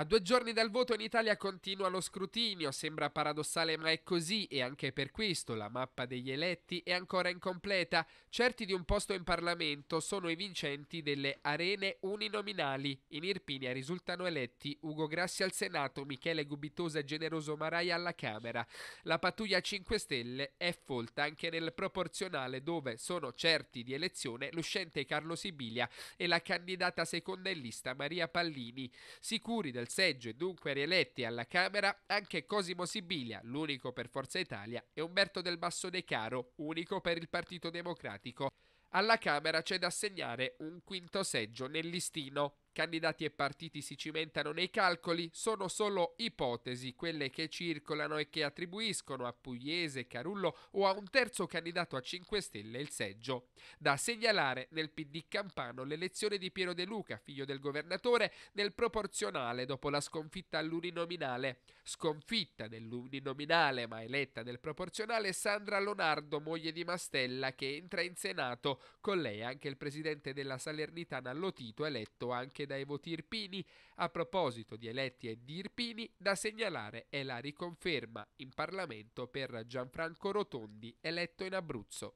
a due giorni dal voto in Italia continua lo scrutinio, sembra paradossale ma è così e anche per questo la mappa degli eletti è ancora incompleta. Certi di un posto in Parlamento sono i vincenti delle arene uninominali. In Irpinia risultano eletti Ugo Grassi al Senato, Michele Gubitosa e Generoso Marai alla Camera. La pattuglia 5 Stelle è folta anche nel proporzionale dove sono certi di elezione l'uscente Carlo Sibilia e la candidata seconda in lista Maria Pallini. Sicuri del seggio e dunque rieletti alla Camera anche Cosimo Sibilia, l'unico per Forza Italia, e Umberto del Basso De Caro, unico per il Partito Democratico. Alla Camera c'è da assegnare un quinto seggio nel listino. Candidati e partiti si cimentano nei calcoli, sono solo ipotesi quelle che circolano e che attribuiscono a Pugliese, Carullo o a un terzo candidato a 5 Stelle il seggio. Da segnalare nel PD Campano l'elezione di Piero De Luca, figlio del governatore, nel proporzionale dopo la sconfitta all'uninominale. Sconfitta nell'uninominale ma eletta nel proporzionale Sandra Lonardo, moglie di Mastella, che entra in Senato, con lei anche il presidente della Salernitana Lotito, eletto anche anche dai voti irpini. A proposito di eletti e di irpini, da segnalare è la riconferma in Parlamento per Gianfranco Rotondi, eletto in Abruzzo.